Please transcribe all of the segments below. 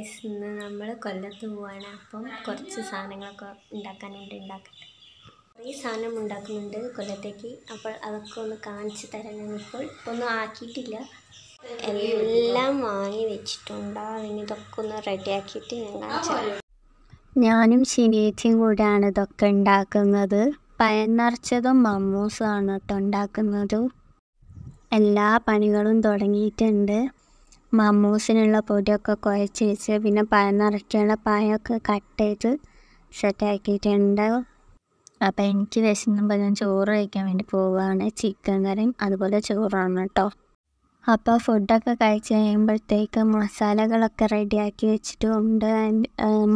guys ഇന്ന് നമ്മൾ കൊല്ലത്ത് പോവാണ് അപ്പം കുറച്ച് സാധനങ്ങളൊക്കെ ഉണ്ടാക്കാനുണ്ട് ഉണ്ടാക്കട്ടെ കുറേ സാധനം ഉണ്ടാക്കുന്നുണ്ട് കൊല്ലത്തേക്ക് അപ്പോൾ അതൊക്കെ ഒന്ന് കാണിച്ചു തരാൻ ഇപ്പോൾ ഒന്നും ആക്കിയിട്ടില്ല എല്ലാം വാങ്ങി വെച്ചിട്ടുണ്ട് അല്ലെങ്കിൽ ഇതൊക്കെ ഒന്ന് റെഡിയാക്കിയിട്ട് ഞാൻ കാണിച്ചു ഞാനും ശനിയേച്ചയും കൂടെയാണ് ഇതൊക്കെ ഉണ്ടാക്കുന്നത് പയൻ നിറച്ചതും മമ്മൂസാണ് കേട്ടോ ഉണ്ടാക്കുന്നത് എല്ലാ പണികളും തുടങ്ങിയിട്ടുണ്ട് മമ്മൂസിനുള്ള പൊടിയൊക്കെ കുഴച്ച് വെച്ച് പിന്നെ പഴം പായൊക്കെ പഴമൊക്കെ കട്ട് ചെയ്ത് സെറ്റാക്കിയിട്ടുണ്ട് അപ്പം എനിക്ക് വിശന്നുമ്പോൾ ഞാൻ ചോറ് കഴിക്കാൻ വേണ്ടി പോവുകയാണ് ചിക്കൻ കറിയും അതുപോലെ ചോറാണ് കേട്ടോ അപ്പോൾ ഫുഡൊക്കെ കഴിച്ച് കഴിയുമ്പോഴത്തേക്ക് മസാലകളൊക്കെ റെഡിയാക്കി വെച്ചിട്ടുണ്ട്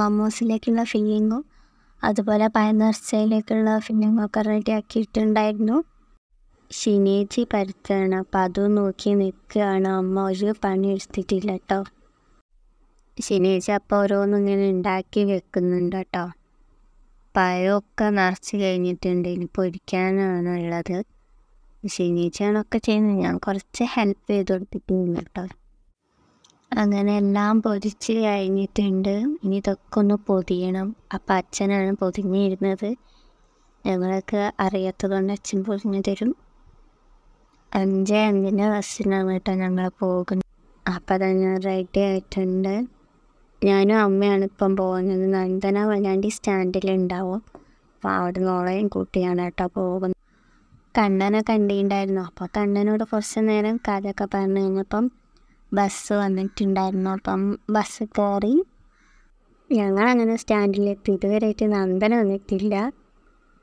മമ്മൂസിലേക്കുള്ള ഫില്ലിങ്ങും അതുപോലെ പയനിറച്ചയിലേക്കുള്ള ഫില്ലിങ്ങും ഒക്കെ റെഡിയാക്കിയിട്ടുണ്ടായിരുന്നു ഷിനേജി പരത്താണ് അപ്പം അതും നോക്കി നിൽക്കുകയാണ് അമ്മ ഒരു പണി എടുത്തിട്ടില്ല കേട്ടോ ഷിനേജി അപ്പോൾ ഓരോന്നിങ്ങനെ ഉണ്ടാക്കി വെക്കുന്നുണ്ട് കേട്ടോ പഴമൊക്കെ നിറച്ച് കഴിഞ്ഞിട്ടുണ്ട് ഇനി പൊരിക്കാനാണ് ഉള്ളത് ഷിനേജിയാണൊക്കെ ചെയ്യുന്നത് ഞാൻ കുറച്ച് ഹെൽപ്പ് ചെയ്ത് കൊടുത്തിട്ടുണ്ട് കേട്ടോ അങ്ങനെ എല്ലാം പൊരിച്ച് കഴിഞ്ഞിട്ടുണ്ട് ഇനി ഇതൊക്കെ ഒന്ന് പൊതിയണം അപ്പം അച്ഛനാണ് പൊതിഞ്ഞിരുന്നത് അറിയാത്തത് അറിയാത്തതുകൊണ്ട് അച്ഛൻ പൊതിഞ്ഞു തരും അഞ്ച് അഞ്ചിന് ബസ്സിനാണ് കേട്ടോ ഞങ്ങൾ പോകുന്നത് അപ്പോൾ തന്നെ റെഡി ആയിട്ടുണ്ട് ഞാനും അമ്മയാണ് ഇപ്പം പോകുന്നത് നന്ദന വല്ലാണ്ടി സ്റ്റാൻഡിലുണ്ടാവും അപ്പം അവിടെ നോളെയും കൂട്ടിയാണ് കേട്ടോ പോകുന്നത് കണ്ണനെ കണ്ടിട്ടുണ്ടായിരുന്നു അപ്പോൾ കണ്ണനോട് കുറച്ച് നേരം കഥയൊക്കെ പറഞ്ഞു കഴിഞ്ഞപ്പം ബസ് വന്നിട്ടുണ്ടായിരുന്നു അപ്പം ബസ് കയറി ഞങ്ങൾ അങ്ങനെ സ്റ്റാൻഡിലെത്തി ഇതുവരെയായിട്ട് നന്ദന വന്നിട്ടില്ല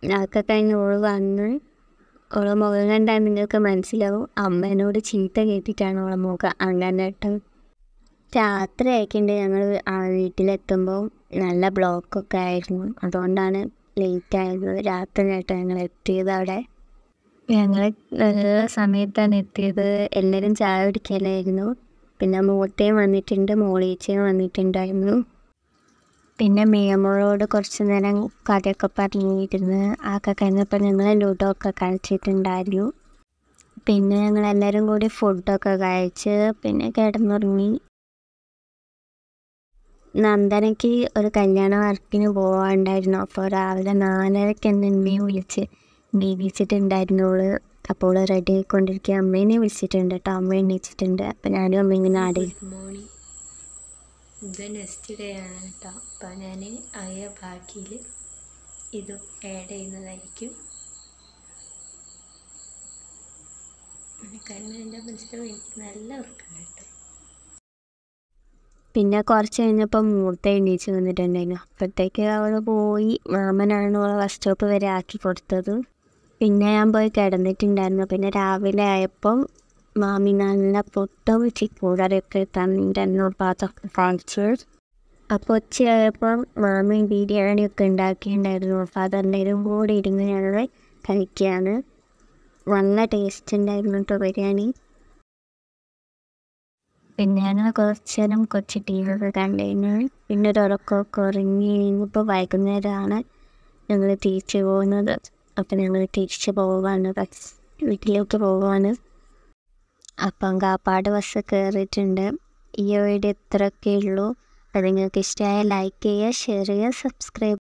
ഞങ്ങൾക്ക് കഴിഞ്ഞ് ഓൾ വന്ന് ഓളെ മുഖം കണ്ടാൽ നിങ്ങൾക്ക് മനസ്സിലാവും അമ്മേനോട് ചീത്ത കേട്ടിട്ടാണ് ഓളെ മുഖം അങ്ങനെട്ടം ആയിക്കണ്ട് ഞങ്ങൾ ആ വീട്ടിലെത്തുമ്പോൾ നല്ല ബ്ലോക്കൊക്കെ ആയിരുന്നു അതുകൊണ്ടാണ് ലേറ്റ് ആയത് ആയിട്ട് ഞങ്ങൾ എത്തിയത് അവിടെ ഞങ്ങൾ നല്ല സമയത്താണ് എത്തിയത് എല്ലാവരും ചായ കുടിക്കലായിരുന്നു പിന്നെ മൂത്തയും വന്നിട്ടുണ്ട് മോളീച്ചയും വന്നിട്ടുണ്ടായിരുന്നു പിന്നെ മേമോളോട് കുറച്ച് നേരം കഥയൊക്കെ പറഞ്ഞിരുന്ന് ആ കഴിഞ്ഞപ്പോൾ ഞങ്ങൾ ലുഡോ ഒക്കെ കളിച്ചിട്ടുണ്ടായിരുന്നു പിന്നെ എല്ലാവരും കൂടി ഫുഡൊക്കെ കഴിച്ച് പിന്നെ കിടന്നുറങ്ങി നന്ദനയ്ക്ക് ഒരു കല്യാണ വർക്കിന് പോകാനുണ്ടായിരുന്നു അപ്പോൾ രാവിലെ നാലരയ്ക്ക് എന്നെ അമ്മയെ വിളിച്ച് നീവിച്ചിട്ടുണ്ടായിരുന്നു അവള് അപ്പോൾ റെഡി ആയിക്കൊണ്ടിരിക്കുക അമ്മേനെ വിളിച്ചിട്ടുണ്ട് കേട്ടോ അമ്മ എണീച്ചിട്ടുണ്ട് അപ്പോൾ ഞാനും അമ്മ ഇങ്ങനെ ആടി ഇത് നെക്സ്റ്റ് ഡേ ആണ് കേട്ടോ അപ്പോൾ ഞാൻ അയ ബാക്കിയിൽ ഇതും ആഡ് ചെയ്യുന്നതായിരിക്കും പിന്നെ കുറച്ച് കഴിഞ്ഞപ്പോൾ മൂർത്ത എണീച്ച് വന്നിട്ടുണ്ടായിരുന്നു അപ്പോഴത്തേക്ക് അവൾ പോയി മാമനാണ് അവളെ ബസ് സ്റ്റോപ്പ് വരെ ആക്കി കൊടുത്തത് പിന്നെ ഞാൻ പോയി കിടന്നിട്ടുണ്ടായിരുന്നു പിന്നെ രാവിലെ ആയപ്പം മാമി നല്ല പൊട്ട തന്നിട്ട് എന്നോട് പാത്രം കാണിച്ചു അപ്പോൾ ഉച്ചയായപ്പോൾ മാമി ബിരിയാണിയൊക്കെ ഉണ്ടാക്കിയിട്ടുണ്ടായിരുന്നു അപ്പോൾ അതെല്ലാവരും കൂടി ഇരുന്ന് ഞങ്ങൾ കഴിക്കുകയാണ് നല്ല ടേസ്റ്റ് ഉണ്ടായിരുന്നു കേട്ടോ ബിരിയാണി പിന്നെ ഞാൻ കുറച്ച് നേരം കുറച്ച് ടി വി പിന്നെ ഒരു ഉറക്കമൊക്കെ ഉറങ്ങി കഴിഞ്ഞപ്പോൾ വൈകുന്നേരമാണ് ഞങ്ങൾ തിരിച്ചു പോകുന്നത് അപ്പം ഞങ്ങൾ തിരിച്ചു പോകാണ് വീട്ടിലേക്ക് പോകാണ് അപ്പം കാപ്പാട് ബസ് കയറിയിട്ടുണ്ട് ഈ വീഡിയോ ഇത്രയൊക്കെ ഉള്ളൂ അപ്പോൾ നിങ്ങൾക്ക് ഇഷ്ടമായ ലൈക്ക് ചെയ്യുക ഷെയർ ചെയ്യുക സബ്സ്ക്രൈബ്